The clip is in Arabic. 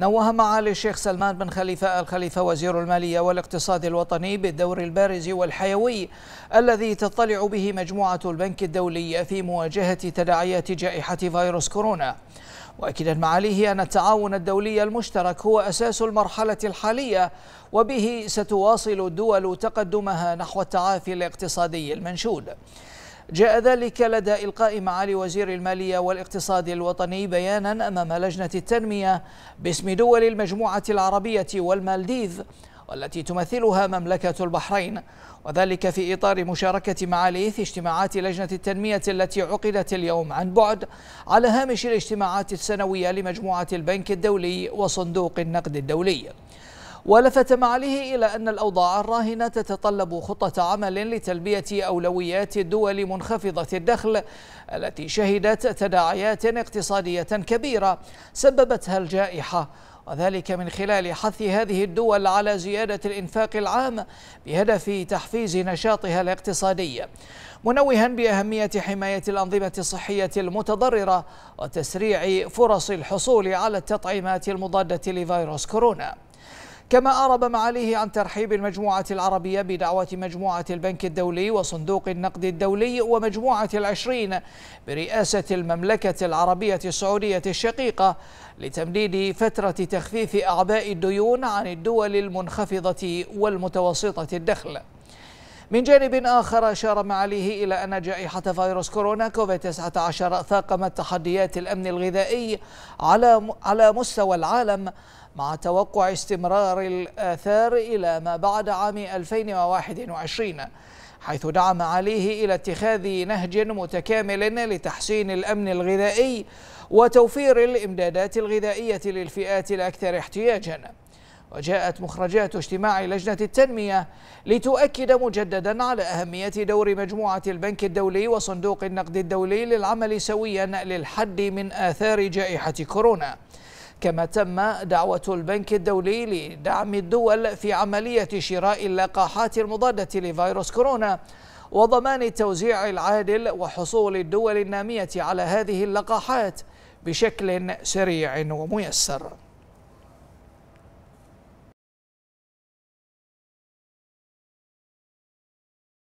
نوه معالي الشيخ سلمان بن خليفة الخليفة وزير المالية والاقتصاد الوطني بالدور البارز والحيوي الذي تطلع به مجموعة البنك الدولي في مواجهة تداعيات جائحة فيروس كورونا واكدا معاليه ان التعاون الدولي المشترك هو اساس المرحله الحاليه وبه ستواصل الدول تقدمها نحو التعافي الاقتصادي المنشود جاء ذلك لدى إلقاء معالي وزير المالية والاقتصاد الوطني بيانا أمام لجنة التنمية باسم دول المجموعة العربية والمالديف والتي تمثلها مملكة البحرين وذلك في إطار مشاركة معاليه في اجتماعات لجنة التنمية التي عقدت اليوم عن بعد على هامش الاجتماعات السنوية لمجموعة البنك الدولي وصندوق النقد الدولي ولفت معاليه إلى أن الأوضاع الراهنة تتطلب خطة عمل لتلبية أولويات الدول منخفضة الدخل التي شهدت تداعيات اقتصادية كبيرة سببتها الجائحة وذلك من خلال حث هذه الدول على زيادة الإنفاق العام بهدف تحفيز نشاطها الاقتصادي منوها بأهمية حماية الأنظمة الصحية المتضررة وتسريع فرص الحصول على التطعيمات المضادة لفيروس كورونا كما أعرب معاليه عن ترحيب المجموعة العربية بدعوة مجموعة البنك الدولي وصندوق النقد الدولي ومجموعة العشرين برئاسة المملكة العربية السعودية الشقيقة لتمديد فترة تخفيف أعباء الديون عن الدول المنخفضة والمتوسطة الدخل من جانب آخر أشار معاليه إلى أن جائحة فيروس كورونا كوفيد 19 ثاقمت تحديات الأمن الغذائي على على مستوى العالم مع توقع استمرار الآثار إلى ما بعد عام 2021 حيث دعم عليه إلى اتخاذ نهج متكامل لتحسين الأمن الغذائي وتوفير الإمدادات الغذائية للفئات الأكثر احتياجاً وجاءت مخرجات اجتماع لجنة التنمية لتؤكد مجددا على أهمية دور مجموعة البنك الدولي وصندوق النقد الدولي للعمل سويا للحد من آثار جائحة كورونا كما تم دعوة البنك الدولي لدعم الدول في عملية شراء اللقاحات المضادة لفيروس كورونا وضمان التوزيع العادل وحصول الدول النامية على هذه اللقاحات بشكل سريع وميسر